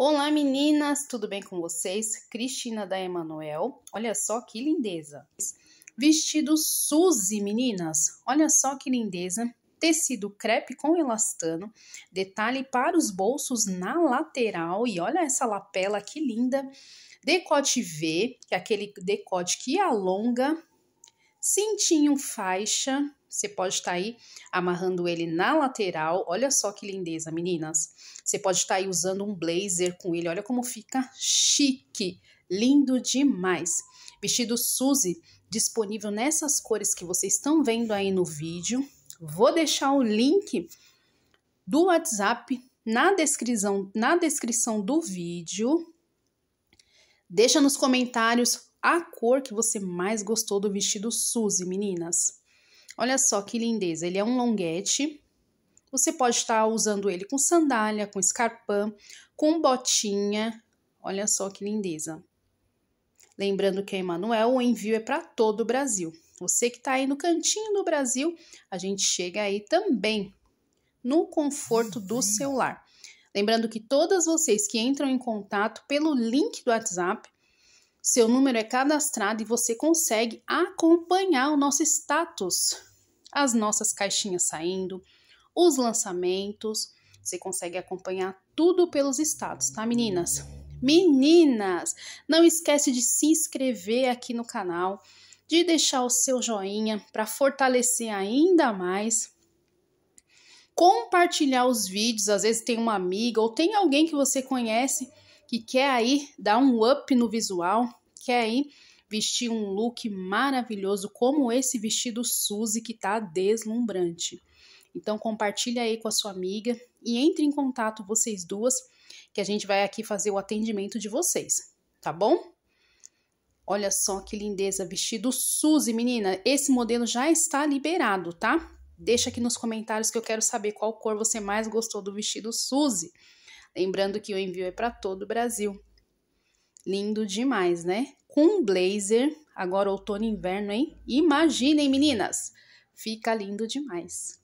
Olá meninas, tudo bem com vocês? Cristina da Emanuel, olha só que lindeza! Vestido Suzy, meninas, olha só que lindeza! Tecido crepe com elastano, detalhe para os bolsos na lateral e olha essa lapela que linda! Decote V, que é aquele decote que alonga, cintinho faixa, você pode estar tá aí amarrando ele na lateral. Olha só que lindeza, meninas. Você pode estar tá aí usando um blazer com ele. Olha como fica chique. Lindo demais. Vestido Suzy disponível nessas cores que vocês estão vendo aí no vídeo. Vou deixar o link do WhatsApp na descrição, na descrição do vídeo. Deixa nos comentários a cor que você mais gostou do vestido Suzy, meninas. Olha só que lindeza, ele é um longuete. Você pode estar tá usando ele com sandália, com escarpão, com botinha. Olha só que lindeza. Lembrando que a Emanuel, o envio é para todo o Brasil. Você que está aí no cantinho do Brasil, a gente chega aí também no conforto do celular. Lembrando que todas vocês que entram em contato pelo link do WhatsApp, seu número é cadastrado e você consegue acompanhar o nosso status as nossas caixinhas saindo, os lançamentos. Você consegue acompanhar tudo pelos estados, tá, meninas? Meninas, não esquece de se inscrever aqui no canal, de deixar o seu joinha para fortalecer ainda mais. Compartilhar os vídeos, às vezes tem uma amiga ou tem alguém que você conhece que quer aí dar um up no visual, quer aí vestir um look maravilhoso como esse vestido Suzy que tá deslumbrante. Então compartilha aí com a sua amiga e entre em contato vocês duas que a gente vai aqui fazer o atendimento de vocês, tá bom? Olha só que lindeza, vestido Suzy, menina. Esse modelo já está liberado, tá? Deixa aqui nos comentários que eu quero saber qual cor você mais gostou do vestido Suzy. Lembrando que o envio é para todo o Brasil. Lindo demais, né? com um blazer, agora outono e inverno, hein? Imaginem, meninas! Fica lindo demais!